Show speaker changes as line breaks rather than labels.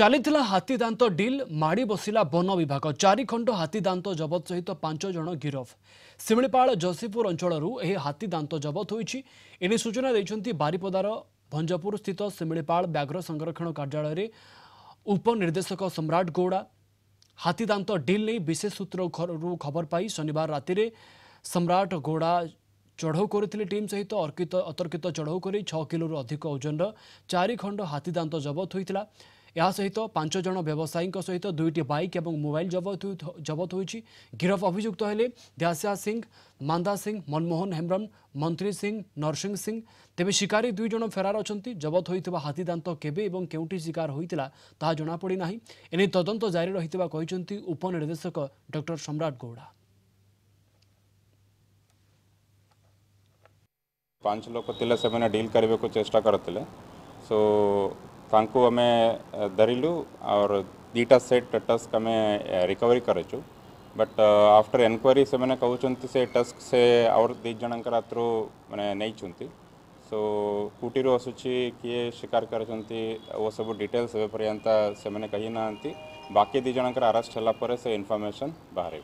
ଚାଲିଥିଲା ହାତୀ ଦାନ୍ତ ଡିଲ୍ ମାଡ଼ି ବସିଲା ବନ ବିଭାଗ ଚାରିଖଣ୍ଡ ହାତୀ ଦାନ୍ତ ଜବତ ସହିତ ପାଞ୍ଚ ଜଣ ଗିରଫ ଶିମିଳିପାଳ ଯଶୀପୁର ଅଞ୍ଚଳରୁ ଏହି ହାତୀ ଜବତ ହୋଇଛି ଏନେଇ ସୂଚନା ଦେଇଛନ୍ତି ବାରିପଦାର ଭଞ୍ଜପୁର ସ୍ଥିତ ଶିମିଳିପାଳ ବ୍ୟାଘ୍ର ସଂରକ୍ଷଣ କାର୍ଯ୍ୟାଳୟରେ ଉପନିର୍ଦ୍ଦେଶକ ସମ୍ରାଟ ଗୌଡ଼ା ହାତୀ ଡିଲ୍ ନେଇ ବିଶେଷ ସୂତ୍ରରୁ ଖବର ପାଇ ଶନିବାର ରାତିରେ ସମ୍ରାଟ ଗୌଡ଼ା ଚଢ଼ଉ କରିଥିଲେ ଟିମ୍ ସହିତ ଅତର୍କିତ ଚଢ଼ଉ କରି ଛଅ କିଲୋରୁ ଅଧିକ ଓଜନର ଚାରିଖଣ୍ଡ ହାତୀ ଦାନ୍ତ ଜବତ ହୋଇଥିଲା ଏହା ସହିତ ପାଞ୍ଚ ଜଣ ବ୍ୟବସାୟୀଙ୍କ ସହିତ ଦୁଇଟି ବାଇକ୍ ଏବଂ ମୋବାଇଲ୍ ଜବତ ଜବତ ହୋଇଛି ଗିରଫ ଅଭିଯୁକ୍ତ ହେଲେ ଦ୍ୟାସିଆ ସିଂହ ମାନ୍ଦା ସିଂହ ମନମୋହନ ହେମ୍ରମ୍ ମନ୍ତ୍ରୀ ସିଂ ନରସିଂହ ସିଂହ ତେବେ ଶିକାରୀ ଦୁଇ ଜଣ ଫେରାର ଅଛନ୍ତି ଜବତ ହୋଇଥିବା ହାତୀଦାନ୍ତ କେବେ ଏବଂ କେଉଁଠି ଶିକାର ହୋଇଥିଲା ତାହା ଜଣାପଡ଼ି ନାହିଁ ଏନେଇ ତଦନ୍ତ ଜାରି ରହିଥିବା କହିଛନ୍ତି ଉପନିର୍ଦ୍ଦେଶକ ଡକ୍ଟର ସମ୍ରାଟ ଗୌଡ଼ା
ପାଞ୍ଚ ଲୋକ ଥିଲେ ସେମାନେ ଡିଲ୍ କରିବାକୁ ଚେଷ୍ଟା କରିଥିଲେ ସୋ タンク અમે ધરીલું ઓર ડેટા સેટ ટાસ્ક અમે રિકવરી કર છું બટ આફ્ટર એનક્યુરી સે મને કહું છું કે સે ટાસ્ક સે ઓર બે જણાં કાત્રુ મને નઈ છુંતી સો કુટીરો асоચી કે શિકાર કર છુંતી ઓ સબ ડિટેલ્સ વે પર્યાંતા સે મને કહી નાંતી બાકી બે જણાં કર ареસ્ટ થલા પર સે ઇન્ફોર્મેશન બહાર હે